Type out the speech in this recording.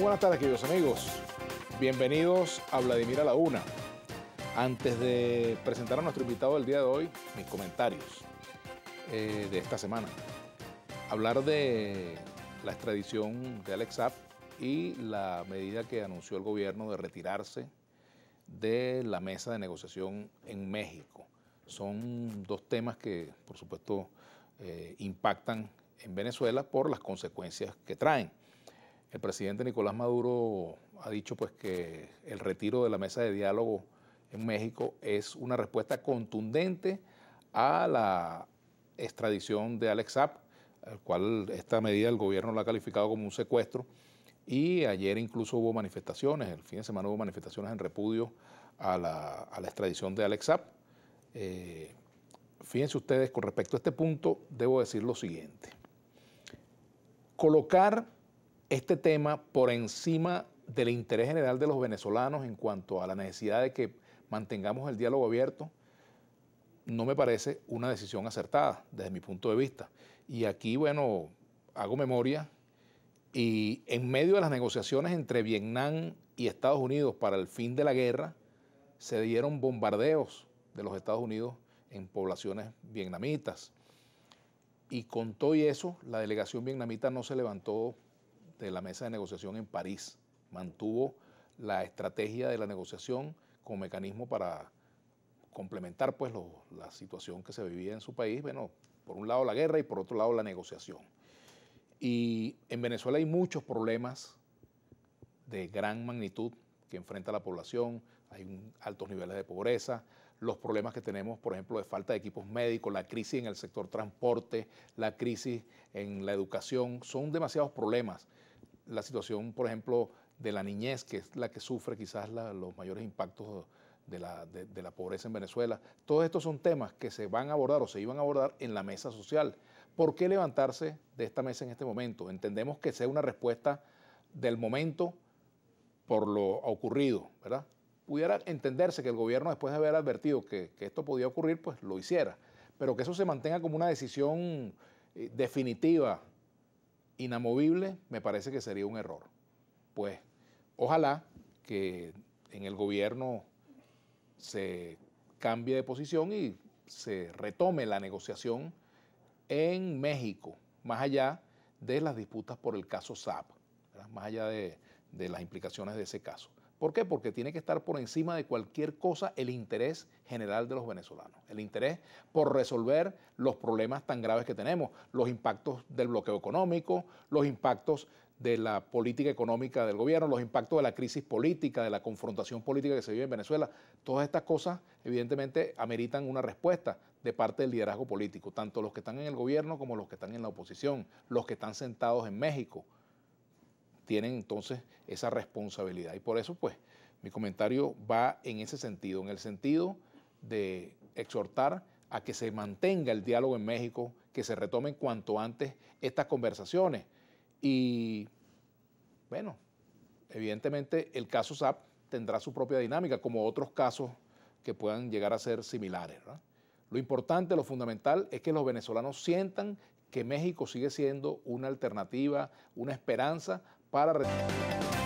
buenas tardes, queridos amigos. Bienvenidos a Vladimir a la Una. Antes de presentar a nuestro invitado del día de hoy, mis comentarios eh, de esta semana. Hablar de la extradición de Alex Saab y la medida que anunció el gobierno de retirarse de la mesa de negociación en México. Son dos temas que, por supuesto, eh, impactan en Venezuela por las consecuencias que traen. El presidente Nicolás Maduro ha dicho pues que el retiro de la mesa de diálogo en México es una respuesta contundente a la extradición de Alex Zapp, al cual esta medida el gobierno la ha calificado como un secuestro. Y ayer incluso hubo manifestaciones, el fin de semana hubo manifestaciones en repudio a la, extradición de Alex Zapp. Eh, fíjense ustedes, con respecto a este punto, debo decir lo siguiente. Colocar este tema por encima del interés general de los venezolanos en cuanto a la necesidad de que mantengamos el diálogo abierto, no me parece una decisión acertada desde mi punto de vista. Y aquí, bueno, hago memoria y en medio de las negociaciones entre Vietnam y Estados Unidos para el fin de la guerra, se dieron bombardeos de los Estados Unidos en poblaciones vietnamitas. Y con todo y eso, la delegación vietnamita no se levantó de la mesa de negociación en París. Mantuvo la estrategia de la negociación como mecanismo para complementar pues la situación que se vivía en su país. Bueno, por un lado la guerra y por otro lado la negociación. Y en Venezuela hay muchos problemas de gran magnitud que enfrenta la población, hay altos niveles de pobreza, los problemas que tenemos, por ejemplo, de falta de equipos médicos, la crisis en el sector transporte, la crisis en la educación, son demasiados problemas la situación, por ejemplo, de la niñez, que es la que sufre quizás los mayores impactos de la, pobreza en Venezuela. Todos estos son temas que se van a abordar o se iban a abordar en la mesa social. ¿Por qué levantarse de esta mesa en este momento? Entendemos que sea una respuesta del momento por lo ocurrido, ¿verdad? Pudiera entenderse que el gobierno, después de haber advertido que, que esto podía ocurrir, pues lo hiciera, pero que eso se mantenga como una decisión eh, definitiva inamovible, me parece que sería un error. Pues ojalá que en el gobierno se cambie de posición y se retome la negociación en México, más allá de las disputas por el caso SAP, más allá de las implicaciones de ese caso. ¿Por qué? Porque tiene que estar por encima de cualquier cosa el interés general de los venezolanos, el interés por resolver los problemas tan graves que tenemos, los impactos del bloqueo económico, los impactos de la política económica del gobierno, los impactos de la crisis política, de la confrontación política que se vive en Venezuela. Todas estas cosas evidentemente ameritan una respuesta de parte del liderazgo político, tanto los que están en el gobierno como los que están en la oposición, los que están sentados en México, tienen entonces esa responsabilidad. Y por eso, pues, mi comentario va en ese sentido, en el sentido de exhortar a que se mantenga el diálogo en México, que se retomen cuanto antes estas conversaciones. Y, bueno, evidentemente el caso SAP tendrá su propia dinámica, como otros casos que puedan llegar a ser similares. Lo importante, lo fundamental es que los venezolanos sientan que México sigue siendo una alternativa, una esperanza para